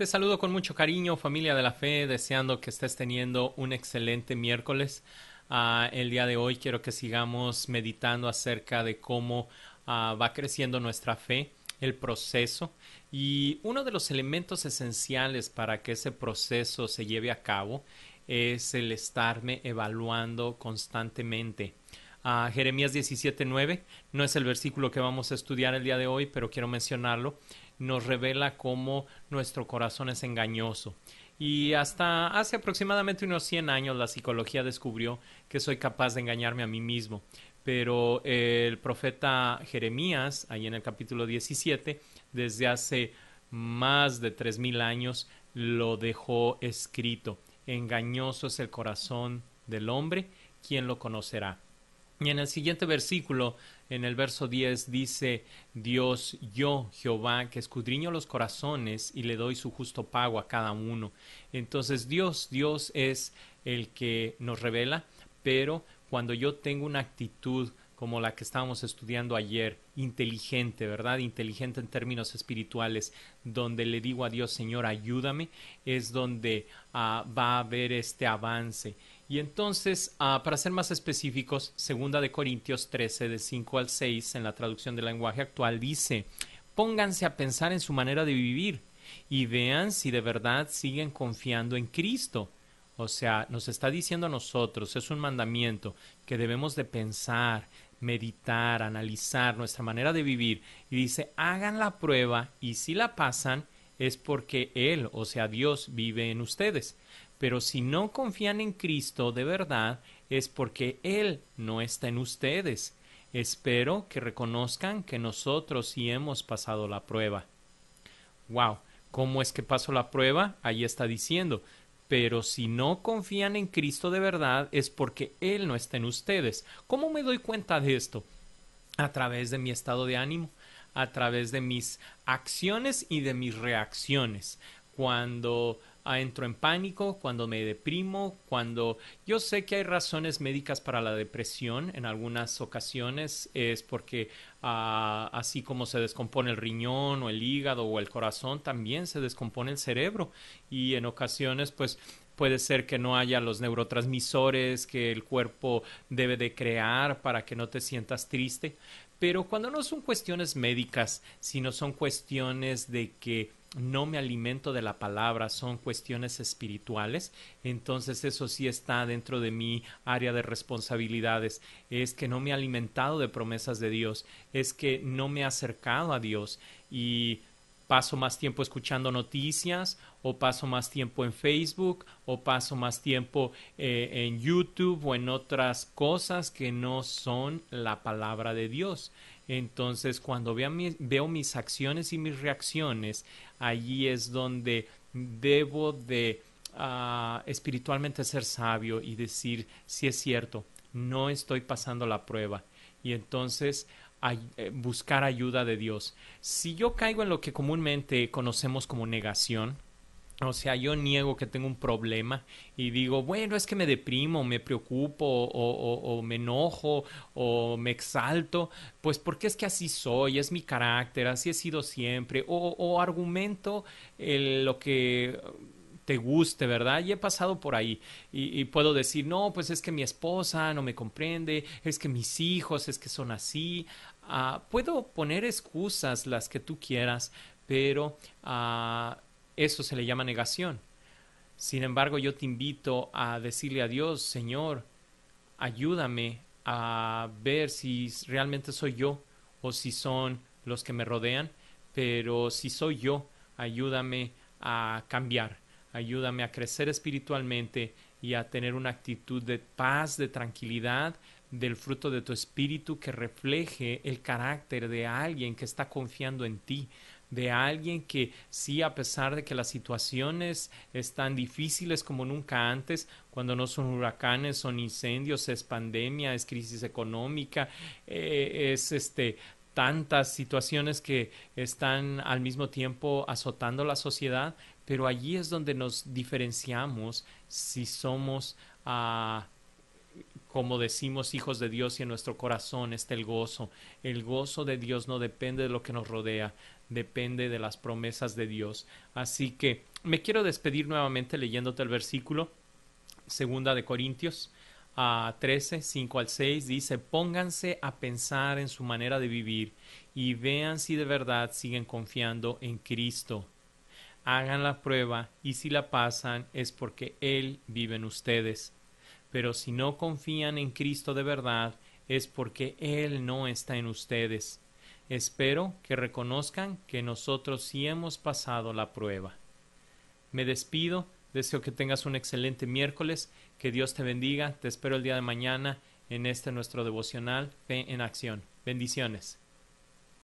Te saludo con mucho cariño, familia de la fe, deseando que estés teniendo un excelente miércoles. Ah, el día de hoy quiero que sigamos meditando acerca de cómo ah, va creciendo nuestra fe, el proceso. Y uno de los elementos esenciales para que ese proceso se lleve a cabo es el estarme evaluando constantemente. Ah, Jeremías 17:9 no es el versículo que vamos a estudiar el día de hoy, pero quiero mencionarlo nos revela cómo nuestro corazón es engañoso. Y hasta hace aproximadamente unos 100 años la psicología descubrió que soy capaz de engañarme a mí mismo. Pero eh, el profeta Jeremías, ahí en el capítulo 17, desde hace más de 3.000 años lo dejó escrito. Engañoso es el corazón del hombre, ¿quién lo conocerá? Y en el siguiente versículo, en el verso 10, dice, Dios, yo, Jehová, que escudriño los corazones y le doy su justo pago a cada uno. Entonces Dios, Dios es el que nos revela, pero cuando yo tengo una actitud como la que estábamos estudiando ayer, inteligente, ¿verdad? Inteligente en términos espirituales, donde le digo a Dios, Señor, ayúdame, es donde ah, va a haber este avance y entonces, ah, para ser más específicos, segunda de Corintios 13, de 5 al 6, en la traducción del lenguaje actual, dice, pónganse a pensar en su manera de vivir y vean si de verdad siguen confiando en Cristo. O sea, nos está diciendo a nosotros, es un mandamiento, que debemos de pensar, meditar, analizar nuestra manera de vivir. Y dice, hagan la prueba y si la pasan, es porque Él, o sea, Dios, vive en ustedes. Pero si no confían en Cristo de verdad, es porque Él no está en ustedes. Espero que reconozcan que nosotros sí hemos pasado la prueba. Wow, ¿cómo es que paso la prueba? Ahí está diciendo. Pero si no confían en Cristo de verdad, es porque Él no está en ustedes. ¿Cómo me doy cuenta de esto? A través de mi estado de ánimo, a través de mis acciones y de mis reacciones. Cuando Ah, entro en pánico, cuando me deprimo, cuando yo sé que hay razones médicas para la depresión en algunas ocasiones, es porque ah, así como se descompone el riñón o el hígado o el corazón, también se descompone el cerebro y en ocasiones pues puede ser que no haya los neurotransmisores que el cuerpo debe de crear para que no te sientas triste. Pero cuando no son cuestiones médicas, sino son cuestiones de que no me alimento de la palabra, son cuestiones espirituales, entonces eso sí está dentro de mi área de responsabilidades, es que no me he alimentado de promesas de Dios, es que no me he acercado a Dios y paso más tiempo escuchando noticias o paso más tiempo en Facebook o paso más tiempo eh, en YouTube o en otras cosas que no son la palabra de Dios. Entonces cuando veo mis, acciones y mis reacciones, allí es donde debo de ah, espiritualmente ser sabio y decir si es cierto, no estoy pasando la prueba. Y entonces eh, buscar ayuda de Dios. Si yo caigo en lo que comúnmente conocemos como negación, o sea, yo niego que tengo un problema y digo, bueno, es que me deprimo, me preocupo o, me enojo o me exalto, pues porque es que así soy, es mi carácter, así he sido siempre, o, argumento eh, lo que te guste, ¿verdad? Y he pasado por ahí y, puedo decir, no, pues es que mi esposa no me comprende, es que mis hijos, es que son así. Ah, puedo poner excusas las que tú quieras, pero ah, eso se le llama negación. Sin embargo, yo te invito a decirle a Dios, Señor, ayúdame a ver si realmente soy yo o si son los que me rodean, pero si soy yo, ayúdame a cambiar ayúdame a crecer espiritualmente y a tener una actitud de paz, de tranquilidad, del fruto de tu espíritu que refleje el carácter de alguien que está confiando en ti, de alguien que sí, a pesar de que las situaciones están difíciles como nunca antes, cuando no son huracanes, son incendios, es pandemia, es crisis económica, eh, es este tantas situaciones que están al mismo tiempo azotando la sociedad, pero allí es donde nos diferenciamos si somos, ah, como decimos, hijos de Dios y en nuestro corazón está el gozo. El gozo de Dios no depende de lo que nos rodea, depende de las promesas de Dios. Así que me quiero despedir nuevamente leyéndote el versículo, segunda de Corintios a 13, 5 al 6 dice, pónganse a pensar en su manera de vivir y vean si de verdad siguen confiando en Cristo. Hagan la prueba y si la pasan es porque Él vive en ustedes. Pero si no confían en Cristo de verdad es porque Él no está en ustedes. Espero que reconozcan que nosotros sí hemos pasado la prueba. Me despido Deseo que tengas un excelente miércoles, que Dios te bendiga, te espero el día de mañana en este nuestro devocional Fe en Acción. Bendiciones.